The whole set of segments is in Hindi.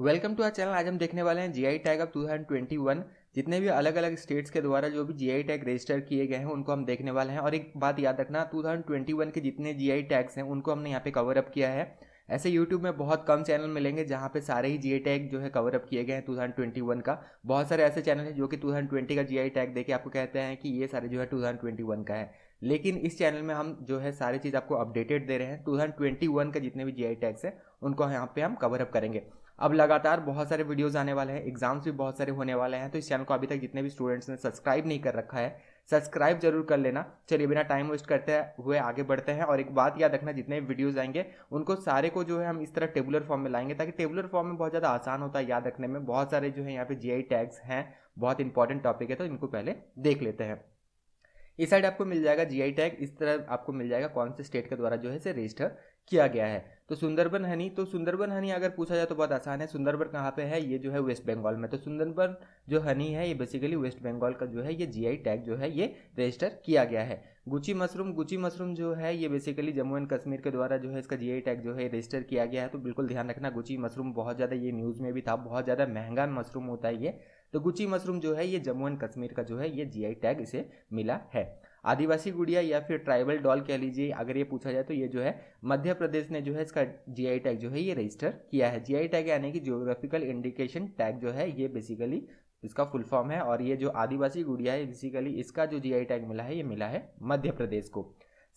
वेलकम टू आर चैनल आज हम देखने वाले हैं जीआई टैग ऑफ 2021 जितने भी अलग अलग स्टेट्स के द्वारा जो भी जीआई टैग रजिस्टर किए गए हैं उनको हम देखने वाले हैं और एक बात याद रखना 2021 के जितने जीआई टैग्स हैं उनको हमने यहाँ पे कवर अप किया है ऐसे यूट्यूब में बहुत कम चैनल मिलेंगे जहाँ पे सारे ही जीआई टैग जो है कवर अप किए गए हैं वन का बहुत सारे ऐसे चैनल हैं जो कि ट्वेंटी का आई टैग देके आपको कहते हैं कि ये सारे जो है 2021 का है लेकिन इस चैनल में हम जो है सारी चीज़ आपको अपडेटेड दे रहे हैं वन का जितने भी आई टैग्स हैं उनको यहाँ पे हम कवर अप करेंगे अब लगातार बहुत सारे वीडियोस आने वाले हैं एग्जाम्स भी बहुत सारे होने वाले हैं तो इस चैनल को अभी तक जितने भी स्टूडेंट्स ने सब्सक्राइब नहीं कर रखा है सब्सक्राइब जरूर कर लेना चलिए बिना टाइम वेस्ट करते हुए आगे बढ़ते हैं और एक बात याद रखना जितने भी वीडियोज आएंगे उनको सारे को जो है हम इस तरह टेबुलर फॉर्म में लाएंगे ताकि टेबुलर फॉर्म में बहुत ज़्यादा आसान होता है याद रखने में बहुत सारे जो है यहाँ पे जी टैग्स हैं बहुत इंपॉर्टेंट टॉपिक है तो इनको पहले देख लेते हैं इस साइड आपको मिल जाएगा जी टैग इस तरह आपको मिल जाएगा कौन से स्टेट के द्वारा जो है इसे रजिस्टर किया गया है तो सुंदरबन हनी तो सुंदरबन हनी अगर पूछा जाए तो बहुत आसान है सुंदरबन कहाँ पे है ये जो है वेस्ट बंगाल में तो सुंदरबन जो हनी है ये बेसिकली वेस्ट बंगाल का जो है ये जीआई टैग जो है ये रजिस्टर किया गया है गुची मशरूम गुची मशरूम जो है ये बेसिकली जम्मू एंड कश्मीर के द्वारा जो है इसका जीआई टैग जो है रजिस्टर किया गया है तो बिल्कुल ध्यान रखना गुची मशरूम बहुत ज़्यादा ये न्यूज़ में भी था बहुत ज़्यादा महंगा मशरूम होता है ये तो गुची मशरूम जो है ये जम्मू एंड कश्मीर का जो है ये जी टैग इसे मिला है आदिवासी गुड़िया या फिर ट्राइबल डॉल कह लीजिए अगर ये पूछा जाए तो ये जो है मध्य प्रदेश ने जो है इसका जीआई टैग जो है ये रजिस्टर किया है जीआई टैग यानी कि जियोग्राफिकल इंडिकेशन टैग जो है ये बेसिकली इसका फुल फॉर्म है और ये जो आदिवासी गुड़िया है बेसिकली इसका जो जी टैग मिला है ये मिला है मध्य प्रदेश को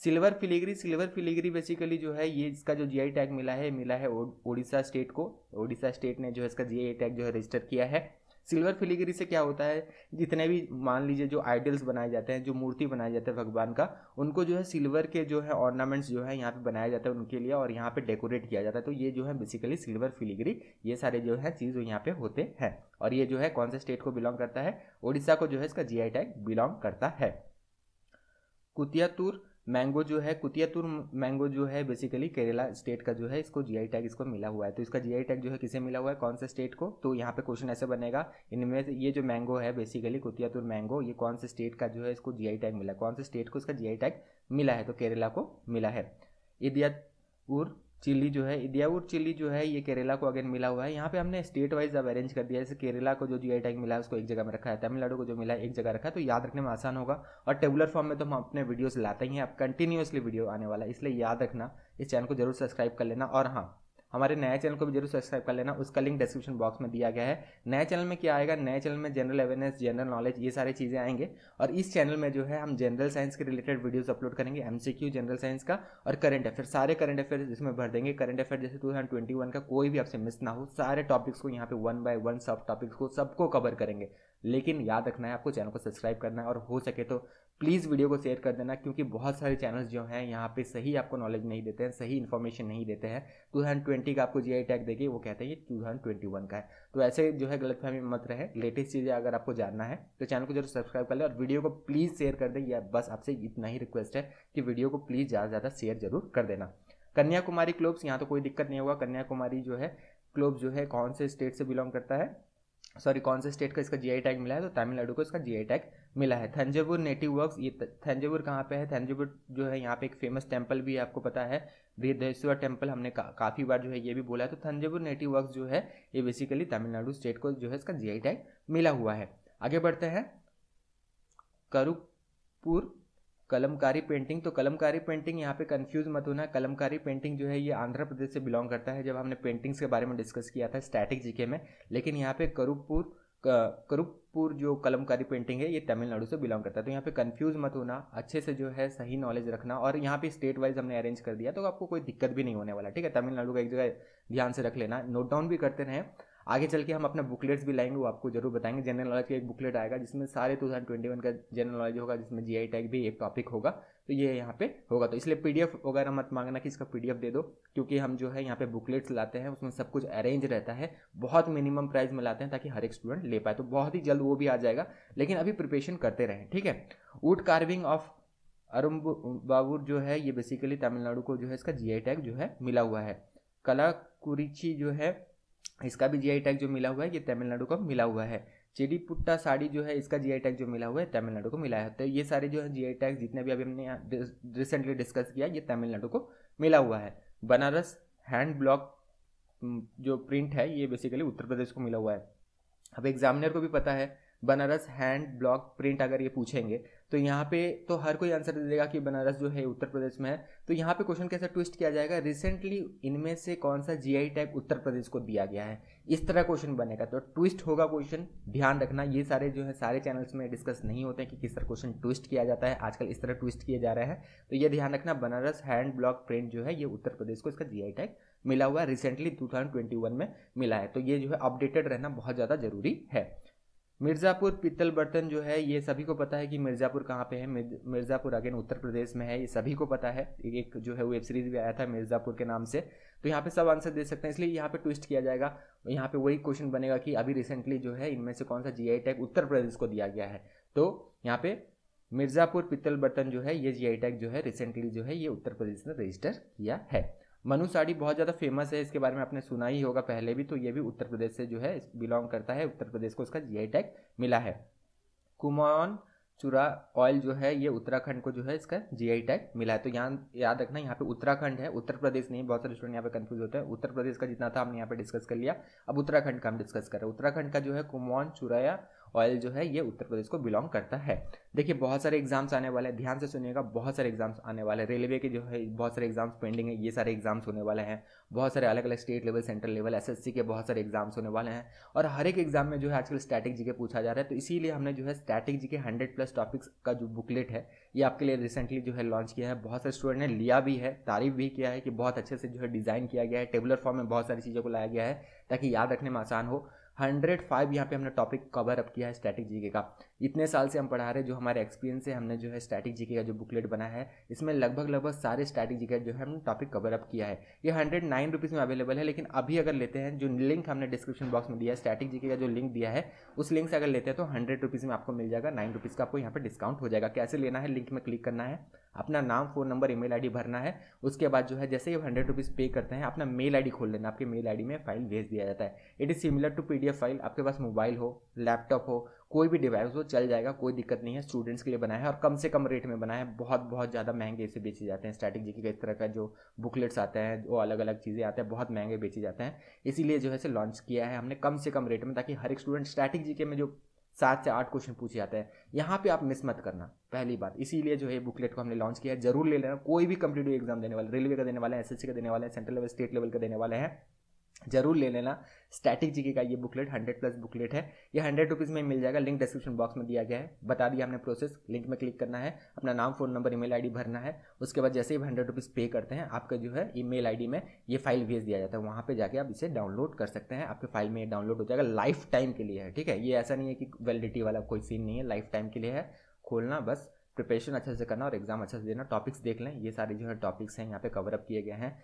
silver filigree silver filigree basically जो है ये इसका जो जीआई टैग मिला है मिला है ओडिशा स्टेट को ओडिशा स्टेट ने जो है इसका जीआई टैग जो है रजिस्टर किया है सिल्वर फिलीगरी से क्या होता है जितने भी मान लीजिए जो आइडल्स बनाए जाते हैं जो मूर्ति बनाए जाते हैं भगवान का उनको जो है सिल्वर के जो है ऑर्नामेंट्स जो है यहाँ पे बनाया जाता है उनके लिए और यहाँ पे डेकोरेट किया जाता है तो ये जो है बेसिकली सिल्वर फिलीगरी ये सारे जो है चीज़ यहाँ पे होते हैं और ये जो है कौन से स्टेट को बिलोंग करता है उड़ीसा को जो है इसका जी टैग बिलोंग करता है कुतियातूर मैंगो जो है कुतियातुर मैंगो जो है बेसिकली केरला स्टेट का जो है इसको जीआई टैग इसको मिला हुआ है तो इसका जीआई टैग जो है किसे मिला हुआ है कौन से स्टेट को तो यहाँ पे क्वेश्चन ऐसे बनेगा इनमें से ये जो मैंगो है बेसिकली कुतियातुर मैंगो ये कौन से स्टेट का जो है इसको जी टैग मिला कौन से स्टेट को इसका जी टैग मिला है तो केरला को मिला है इदियातुर चिली जो है इदियावुर चिली जो है ये केरला को अगेन मिला हुआ है यहाँ पे हमने स्टेट वाइज अब अरेंज कर दिया जैसे केरला को जो जी टैग मिला है उसको एक जगह में रखा है तमिलनाडु को जो मिला है एक जगह रखा है तो याद रखने में आसान होगा और टेबुलर फॉर्म में तो हम अपने वीडियोस लाते ही हैं अब कंटिन्यूसली वीडियो आने वाला है इसलिए याद रखना इस चैनल को जरूर सब्सक्राइब कर लेना और हाँ हमारे नए चैनल को भी जरूर सब्सक्राइब कर लेना उसका लिंक डिस्क्रिप्शन बॉक्स में दिया गया है नए चैनल में क्या आएगा नए चैनल में जनरल अवेयरनेस जनरल नॉलेज ये सारी चीज़ें आएंगे और इस चैनल में जो है हम जनरल साइंस के रिलेटेड वीडियोस अपलोड करेंगे एम जनरल साइंस का और करंट अफेयर सारे करंट अफेयर इसमें भर देंगे करंट अफेयर जैसे टू का कोई भी आपसे मिस ना हो सारे टॉपिक्स को यहाँ पे वन बाय वन सब टॉपिक्स को सबको कवर करेंगे लेकिन याद रखना है आपको चैनल को सब्सक्राइब करना है और हो सके तो प्लीज़ वीडियो को शेयर कर देना क्योंकि बहुत सारे चैनल्स जो हैं यहाँ पे सही आपको नॉलेज नहीं देते हैं सही इन्फॉर्मेशन नहीं देते हैं टू ट्वेंटी का आपको जीआई टैग देगी वो कहते हैं ये वन का है तो ऐसे जो है गलतफहमी मत रहे लेटेस्ट चीज़ें अगर आपको जानना है तो चैनल को जरूर सब्सक्राइब कर लें और वीडियो को प्लीज़ शेयर कर दें या बस आपसे इतना ही रिक्वेस्ट है कि वीडियो को प्लीज़ ज़्यादा से ज़्यादा शेयर जरूर कर देना कन्याकुमारी क्लोब्स यहाँ तो कोई दिक्कत नहीं होगा कन्याकुमारी जो है क्लोब जो है कौन से स्टेट से बिलोंग करता है सॉरी कौन से स्टेट का इसका जीआई टैग मिला है तो तमिलनाडु को इसका जीआई टैग मिला है थंजावुर नेटिव वर्क्स ये थंजावुर कहाँ पे है थंजावुर जो है यहाँ पे एक फेमस टेम्पल भी आपको पता है बृहदेश्वर टेम्पल हमने का, काफ़ी बार जो है ये भी बोला है तो थंजावुर नेटिव वर्क्स जो है ये बेसिकली तमिलनाडु स्टेट को जो है इसका जी टैग मिला हुआ है आगे बढ़ते हैं करुपुर कलमकारी पेंटिंग तो कलमकारी पेंटिंग यहाँ पे कंफ्यूज मत होना कलमकारी पेंटिंग जो है ये आंध्र प्रदेश से बिलोंग करता है जब हमने पेंटिंग्स के बारे में डिस्कस किया था स्टैटिक जीके में लेकिन यहाँ पे करुपुर करुपुर जो कलमकारी पेंटिंग है ये तमिलनाडु से बिलोंग करता है तो यहाँ पे कंफ्यूज मत होना अच्छे से जो है सही नॉलेज रखना और यहाँ पे स्टेट वाइज हमने अरेंज कर दिया तो आपको कोई दिक्कत भी नहीं होने वाला ठीक है तमिलनाडु का एक जगह ध्यान से रख लेना नोट डाउन भी करते रहें आगे चल के हम अपना बुकलेट्स भी लाएंगे वो आपको जरूर बताएंगे जनरल नॉलेज का एक बुकलेट आएगा जिसमें सारे टू का जनरल नॉलेज होगा जिसमें जी टैग भी एक टॉपिक होगा तो ये यहाँ पे होगा तो इसलिए एफ वगैरह मत मांगना कि इसका एफ दे दो क्योंकि हम जो है यहाँ पे बुकलेट्स लाते हैं उसमें सब कुछ अरेंज रहता है बहुत मिनिमम प्राइस में लाते हैं ताकि हर एक स्टूडेंट ले पाए तो बहुत ही जल्द वो भी आ जाएगा लेकिन अभी प्रिपरेशन करते रहें ठीक है wood carving of Arumbavur जो है ये बेसिकली तमिलनाडु को जो है इसका आई टैग जो है मिला हुआ है कला कुरिची जो है इसका भी जीआई टैग जो मिला हुआ है ये तमिलनाडु को मिला हुआ है चेडी पुट्टा साड़ी जो है इसका जीआई टैग जो मिला हुआ है तमिलनाडु को मिला है तो ये सारे जो है जीआई टैग जितने भी अभी हमने रिसेंटली डिस्कस किया ये तमिलनाडु को मिला हुआ है बनारस हैंड ब्लॉक जो प्रिंट है ये बेसिकली उत्तर प्रदेश को मिला हुआ है अब एग्जामिनर को भी पता है बनारस हैंड ब्लॉक प्रिंट अगर ये पूछेंगे तो यहाँ पे तो हर कोई आंसर दे देगा कि बनारस जो है उत्तर प्रदेश में है तो यहाँ पे क्वेश्चन कैसे ट्विस्ट किया जाएगा रिसेंटली इनमें से कौन सा जी आई टैग उत्तर प्रदेश को दिया गया है इस तरह क्वेश्चन बनेगा तो ट्विस्ट होगा क्वेश्चन ध्यान रखना ये सारे जो है सारे चैनल्स में डिस्कस नहीं होते हैं कि किस तरह क्वेश्चन ट्विस्ट किया जाता है आजकल इस तरह ट्विस्ट किया जा रहा है तो ये ध्यान रखना बनारस हैंड ब्लॉक प्रिंट जो है ये उत्तर प्रदेश को इसका जी टैग मिला हुआ है रिसेंटली टू में मिला है तो ये जो है अपडेटेड रहना बहुत ज़्यादा जरूरी है मिर्ज़ापुर पीतल बर्तन जो है ये सभी को पता है कि मिर्ज़ापुर कहाँ पे है मिर्ज़ापुर अगेन उत्तर प्रदेश में है ये सभी को पता है एक जो है वेब सीरीज भी आया था मिर्ज़ापुर के नाम से तो यहाँ पे सब आंसर दे सकते हैं इसलिए यहाँ पे ट्विस्ट किया जाएगा यहाँ पे वही क्वेश्चन बनेगा कि अभी रिसेंटली जो है इनमें से कौन सा जी टैग उत्तर प्रदेश को दिया गया है तो यहाँ पे मिर्ज़ापुर पीतल बर्तन जो है ये जी टैग जो है रिसेंटली जो है ये उत्तर प्रदेश ने रजिस्टर किया है मनु साड़ी बहुत ज़्यादा फेमस है इसके बारे में आपने सुना ही होगा पहले भी तो ये भी उत्तर प्रदेश से जो है बिलोंग करता है उत्तर प्रदेश को इसका जी टैग मिला है कुमान चूरा ऑयल जो है ये उत्तराखंड को जो है इसका जीआई टैग मिला है तो यहाँ याद रखना यहाँ पे उत्तराखंड है उत्तर प्रदेश नहीं बहुत सारे स्टूडेंट यहाँ पे कंफ्यूज होते हैं उत्तर प्रदेश का जितना था हमने यहाँ पे डिस्कस कर लिया अब उत्तराखंड का हम डिस्कस कर रहे हैं उत्तराखंड का जो है कुमान चुराया ऑयल जो है ये उत्तर प्रदेश को बिलोंग करता है देखिए बहुत सारे एग्जाम्स आने वाले हैं ध्यान से सुनिएगा बहुत सारे एग्जाम्स आने वाले हैं रेलवे के जो है बहुत सारे एग्जाम्स पेंडिंग है ये सारे एग्जाम्स होने वाले हैं बहुत सारे अलग अलग स्टेट लेवल सेंट्रल लेवल एस के बहुत सारे एग्जाम्स होने वाले हैं और हर एक एग्जाम में जो है आजकल स्टैटिक जी के पूछा जा रहा है तो इसीलिए हमने जो है स्टैटिक जी के हंड्रेड प्लस टॉपिक्स का जो बुकलेट है ये आपके लिए रिसेंटली जो है लॉन्च किया है बहुत सारे स्टूडेंट ने लिया भी है तारीफ भी किया है कि बहुत अच्छे से जो है डिज़ाइन किया गया है टेबुलर फॉर्म में बहुत सारी चीज़ों को लाया गया है ताकि याद रखने में आसान हो हंड्रेड फाइव यहाँ पे हमने टॉपिक कवर अप किया है स्टैटिक जीके का इतने साल से हम पढ़ा रहे जो हमारे एक्सपीरियंस से हमने जो है स्टैटिक जीके का जो बुकलेट बना है इसमें लगभग लगभग सारे स्टैटिक जीके जो है हमने टॉपिक कवर अप किया है ये हंड्रेड नाइन रुपीज़ में अवेलेबल है लेकिन अभी अगर लेते हैं जो लिंक हमने डिस्क्रिप्शन बॉक्स में दिया है स्टैटिक जीके का जो लिंक दिया है उस लिंक से अगर लेते हैं तो हंड्रेड रुपीज़ में आपको मिल जाएगा नाइन रुपीज़ का आपको यहाँ पर डिस्काउंट हो जाएगा कैसे लेना है लिंक में क्लिक करना है अपना नाम फ़ोन नंबर ईमेल आईडी भरना है उसके बाद जो है जैसे ही हंड्रेड रुपीज़ पे करते हैं अपना मेल आईडी खोल लेना आपके मेल आईडी में फाइल भेज दिया जाता है it is similar to PDF file आपके पास मोबाइल हो लैपटॉप हो कोई भी डिवाइस हो चल जाएगा कोई दिक्कत नहीं है स्टूडेंट्स के लिए बनाया है और कम से कम रेट में बनाया है बहुत बहुत ज़्यादा महंगे इसे बेचे जाते हैं स्टैटिक जी के इस तरह का जो बुकलेट्स आते हैं वो अलग अलग चीज़ें आते हैं बहुत महंगे बेचे जाते हैं इसीलिए जो है इसे लॉन्च किया है हमने कम से कम रेट में ताकि हर एक स्टूडेंट स्टैटिक जी के में जो सात से आठ क्वेश्चन पूछे जाते हैं यहाँ पे आप मिस मत करना पहली बात इसीलिए जो है बुकलेट को हमने लॉन्च किया है जरूर ले लेना कोई भी कम्पिटेटिव एग्जाम देने वाले रेलवे का देने वाले एस का देने वाले हैं सेंट्रल लेवल स्टेट लेवल का देने वाले हैं जरूर ले लेना स्टैटिक जीके का ये बुकलेट हंड्रेड प्लस बुकलेट है ये हंड्रेड रुपीज़ में मिल जाएगा लिंक डिस्क्रिप्शन बॉक्स में दिया गया है बता दिया हमने प्रोसेस लिंक में क्लिक करना है अपना नाम फ़ोन नंबर ईमेल आईडी भरना है उसके बाद जैसे ही हंड्रेड रुपीज़ पे करते हैं आपका जो है ईमेल आईडी में ये फाइल भेज दिया जाता है वहाँ पर जाके आप इसे डाउनलोड कर सकते हैं आपके फाइल में ये डाउनलोड हो जाएगा लाइफ टाइम के लिए है ठीक है ये ऐसा नहीं है कि वैलिडिटी वाला कोई सीन नहीं है लाइफ टाइम के लिए है खोलना बस प्रिपरेशन अच्छे से करना और एग्जाम अच्छे से देना टॉपिक्स देख लें ये सारे जो है टॉपिक्स हैं यहाँ पे कवर अप किए गए हैं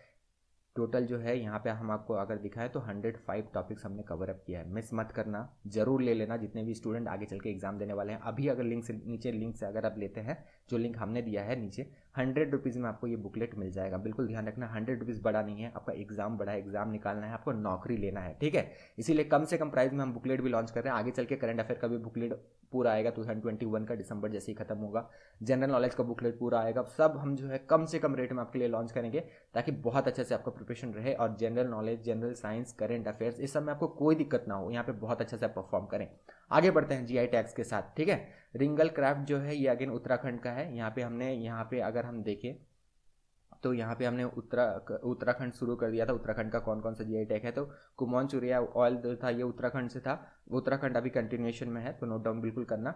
टोटल जो है यहाँ पे हम आपको अगर दिखाएं तो 105 टॉपिक्स हमने कवर अप किया है मिस मत करना जरूर ले लेना जितने भी स्टूडेंट आगे चल के एग्जाम देने वाले हैं अभी अगर लिंक से नीचे लिंक से अगर आप लेते हैं जो लिंक हमने दिया है नीचे हंड्रेड रुपीज़ में आपको ये बुकलेट मिल जाएगा बिल्कुल ध्यान रखना हंड्रेड रुपीज़ बड़ा नहीं है आपका एग्जाम बड़ा है एग्जाम निकालना है आपको नौकरी लेना है ठीक है इसीलिए कम से कम प्राइस में हम बुकलेट भी लॉन्च कर रहे हैं आगे चल के करंट अफेयर का भी बुकलेट पूरा आएगा टू थाउजेंड ट्वेंटी वन का दिसंबर जैसे ही खत्म होगा जनरल नॉलेज का बुकलेट पूरा आएगा सब हम जो है कम से कम रेट में आपके लिए लॉन्च करेंगे ताकि बहुत अच्छे से आपका प्रिपरेशन रहे और general knowledge general science current affairs इस सब में आपको कोई दिक्कत ना हो यहाँ पे बहुत अच्छे से परफॉर्म करें आगे बढ़ते हैं जीआई टैक्स के साथ ठीक है रिंगल क्राफ्ट जो है ये अगेन उत्तराखंड का है यहाँ पे हमने यहाँ पे अगर हम देखें तो यहाँ पे हमने उत्तरा उत्तराखंड शुरू कर दिया था उत्तराखंड का कौन कौन सा जीआई टैग है तो कुमौन चुरिया ऑयल जो था ये उत्तराखंड से था उत्तराखंड अभी कंटिन्यूएशन में है तो नोट डाउन बिल्कुल करना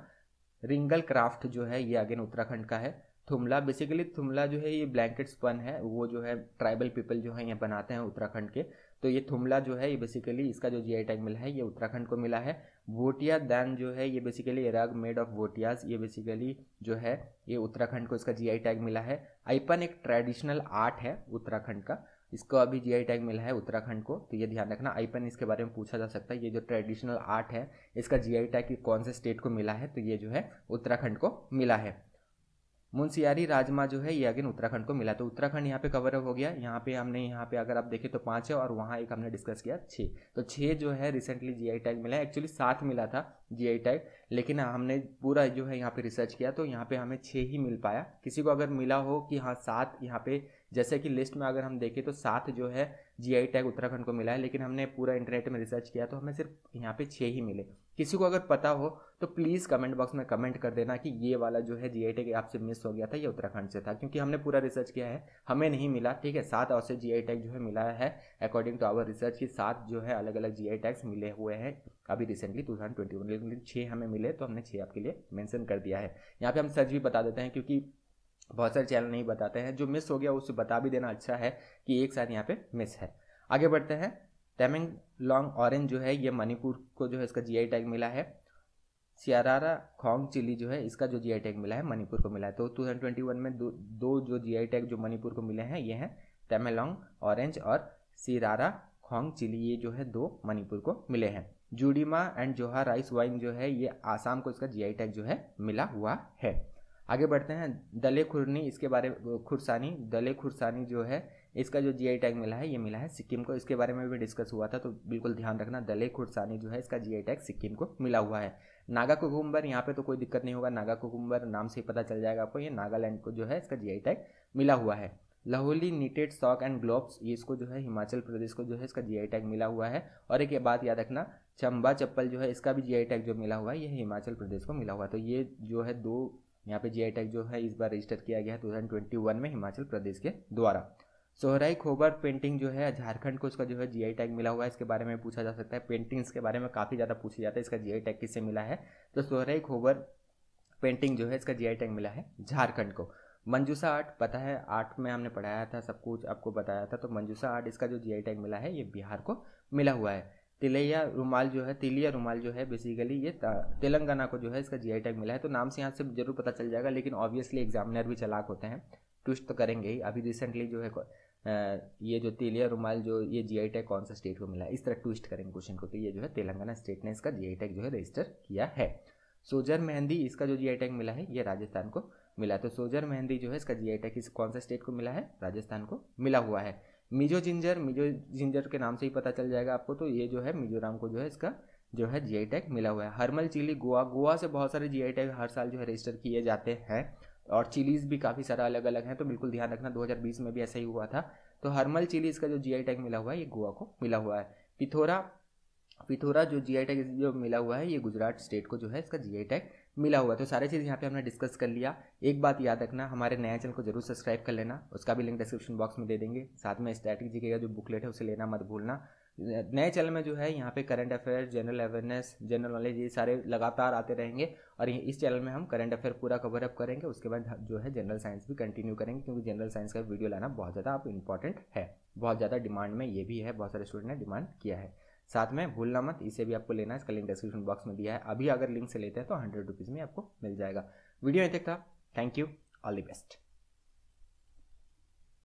रिंगल क्राफ्ट जो है ये अगेन उत्तराखंड का है थुमला बेसिकली थुमला जो है ये ब्लैंकेट्स पन है वो जो है ट्राइबल पीपल जो है ये बनाते हैं उत्तराखंड के तो ये थुमला जो है ये बेसिकली इसका जो जीआई टैग मिला है ये उत्तराखंड को मिला है वोटिया दैन जो है ये बेसिकली एराग मेड ऑफ वोटियाज ये बेसिकली जो है ये उत्तराखंड को इसका जीआई टैग मिला है आईपन एक ट्रेडिशनल आर्ट है उत्तराखंड का इसको अभी जीआई टैग मिला है उत्तराखंड को तो ये ध्यान रखना आईपन इसके बारे में पूछा जा सकता है ये जो ट्रेडिशनल आर्ट है इसका जीआई टैग कौन से स्टेट को मिला है तो ये जो है उत्तराखंड को मिला है मुंशियारी राजमा जो है ये अगेन उत्तराखंड को मिला तो उत्तराखंड यहाँ पे कवर हो गया यहाँ पे हमने यहाँ पे अगर आप देखें तो पाँच है और वहाँ एक हमने डिस्कस किया छः तो छः जो है रिसेंटली जीआई टैग मिला है एक्चुअली सात मिला था जी आई टैग लेकिन हमने पूरा जो है यहाँ पे रिसर्च किया तो यहाँ पे हमें छः ही मिल पाया किसी को अगर मिला हो कि हाँ सात यहाँ पे जैसे कि लिस्ट में अगर हम देखें तो सात जो है जी आई टैग उत्तराखंड को मिला है लेकिन हमने पूरा इंटरनेट में रिसर्च किया तो हमें सिर्फ यहाँ पे छः ही मिले किसी को अगर पता हो तो प्लीज़ कमेंट बॉक्स में कमेंट कर देना कि ये वाला जो है जी आई टैग आपसे मिस हो गया था ये उत्तराखंड से था क्योंकि हमने पूरा रिसर्च किया है हमें नहीं मिला ठीक है सात और से जी आई टैग जो है मिला है अकॉर्डिंग टू आवर रिसर्च की सात जो है अलग अलग जी आई टैग्स मिले हुए हैं अभी recently two thousand twenty one लेकिन छः हमें मिले तो हमने छः आपके लिए मैंसन कर दिया है यहाँ पर हम सर्च भी बता देते हैं क्योंकि बहुत सारे चैनल नहीं बताते हैं जो मिस हो गया उसे बता भी देना अच्छा है कि एक साथ यहाँ पे मिस है आगे बढ़ते हैं तेमेंगलोंग ऑरेंज जो है ये मणिपुर को जो है इसका जी टैग मिला है सियारारा खोंग चिली जो है इसका जो आई टैग मिला है मणिपुर को मिला है तो 2021 में दो दो जो आई टैग जो मणिपुर को मिले हैं ये हैं तेमेलोंग ऑरेंज और सिरारा खोंग चिली ये जो है दो मणिपुर को मिले हैं Judima and Joha rice wine जो है ये आसाम को इसका जीआई टैग जो है मिला हुआ है आगे बढ़ते हैं दले खुरनी इसके बारे खुरसानी दले खुरसानी जो है इसका जो जीआई टैग मिला है ये मिला है सिक्किम को इसके बारे में भी डिस्कस हुआ था तो बिल्कुल ध्यान रखना दले खुरसानी जो है इसका जीआई टैग सिक्किम को मिला हुआ है नागा कुकुम्बर यहाँ पे तो कोई दिक्कत नहीं होगा नागा कुकुम्बर नाम से ही पता चल जाएगा आपको ये नागालैंड को जो है इसका जी टैग मिला हुआ है Lahauli knitted sock and gloves ये इसको जो है हिमाचल प्रदेश को जो है इसका जीआई टैग मिला हुआ है और एक ये बात याद रखना चंबा चप्पल जो है इसका भी जी टैग जो मिला हुआ है ये हिमाचल प्रदेश को मिला हुआ है तो ये जो है दो यहाँ पे जी टैग जो है इस बार रजिस्टर किया गया है टू में हिमाचल प्रदेश के द्वारा सोहराई खोबर पेंटिंग जो है झारखंड को इसका जो है जीआई टैग मिला हुआ है इसके बारे में पूछा जा सकता है पेंटिंग्स के बारे में काफ़ी ज़्यादा पूछा जाता है इसका जीआई टैग किससे मिला है तो सोहराई खोबर पेंटिंग जो है इसका जीआई टैग मिला है झारखंड को मंजूसा आर्ट पता है आर्ट में हमने पढ़ाया था सब कुछ आपको बताया था तो मंजूसा आर्ट इसका जो जी टैग मिला है ये बिहार को मिला हुआ है तिलैया रुमाल जो है तिलिया रुमाल जो है बेसिकली ये तेलंगाना को जो है इसका जीआई टैग मिला है तो नाम से यहाँ से जरूर पता चल जाएगा लेकिन ऑब्वियसली एग्जामिनर भी चलाक होते हैं ट्विस्ट तो करेंगे ही अभी रिसेंटली जो है ये जो तिलिया रुमाल जो ये जीआई टैग कौन सा स्टेट को मिला है इस तरह ट्विस्ट करेंगे क्वेश्चन को तो ये जो है तेलंगाना स्टेट ने इसका जी टैग जो है रजिस्टर किया है सोजर मेहंदी इसका जो जी टैग मिला है ये राजस्थान को मिला तो सोजर मेहंदी जो है इसका जी टैग किस कौन सा स्टेट को मिला है राजस्थान को मिला हुआ है मिजो जिंजर मिजो जिंजर के नाम से ही पता चल जाएगा आपको तो ये जो है मिजोराम को जो है इसका जो है जी टैग मिला हुआ है हर्मल चिली गोवा गोवा से बहुत सारे जी टैग हर साल जो है रजिस्टर किए जाते हैं और चिलीज़ भी काफ़ी सारा अलग अलग हैं तो बिल्कुल ध्यान रखना 2020 में भी ऐसा ही हुआ था तो हर्मल चिलीज़ का जो आई टैग मिला हुआ है ये गोवा को मिला हुआ है पिथोरा पिथोरा जो आई टैग जो मिला हुआ है ये गुजरात स्टेट को जो है इसका आई टैग मिला हुआ तो सारे चीज़ यहाँ पे हमने डिस्कस कर लिया एक बात याद रखना हमारे नया चैनल को जरूर सब्सक्राइब कर लेना उसका भी लिंक डिस्क्रिप्शन बॉक्स में दे देंगे साथ में स्ट्रैटेजी का जो बुकलेट है उसे लेना मत भूलना नए चैनल में जो है यहाँ पे current affair general awareness general knowledge ये सारे लगातार आते रहेंगे और इस चैनल में हम करंट अफेयर पूरा कवर अप करेंगे उसके बाद जो है जनरल साइंस भी कंटिन्यू करेंगे क्योंकि जनरल साइंस का वीडियो लाना बहुत ज़्यादा अब इंपॉर्टेंट है बहुत ज़्यादा डिमांड में ये भी है बहुत सारे स्टूडेंट ने डिमांड किया है साथ में भूलना मत इसे भी आपको लेना है इसका लिंक डिस्क्रिप्शन बॉक्स में दिया है अभी अगर लिंक से लेते हैं तो हंड्रेड रुपीज़ में आपको मिल जाएगा वीडियो यहीं तक था thank you all the best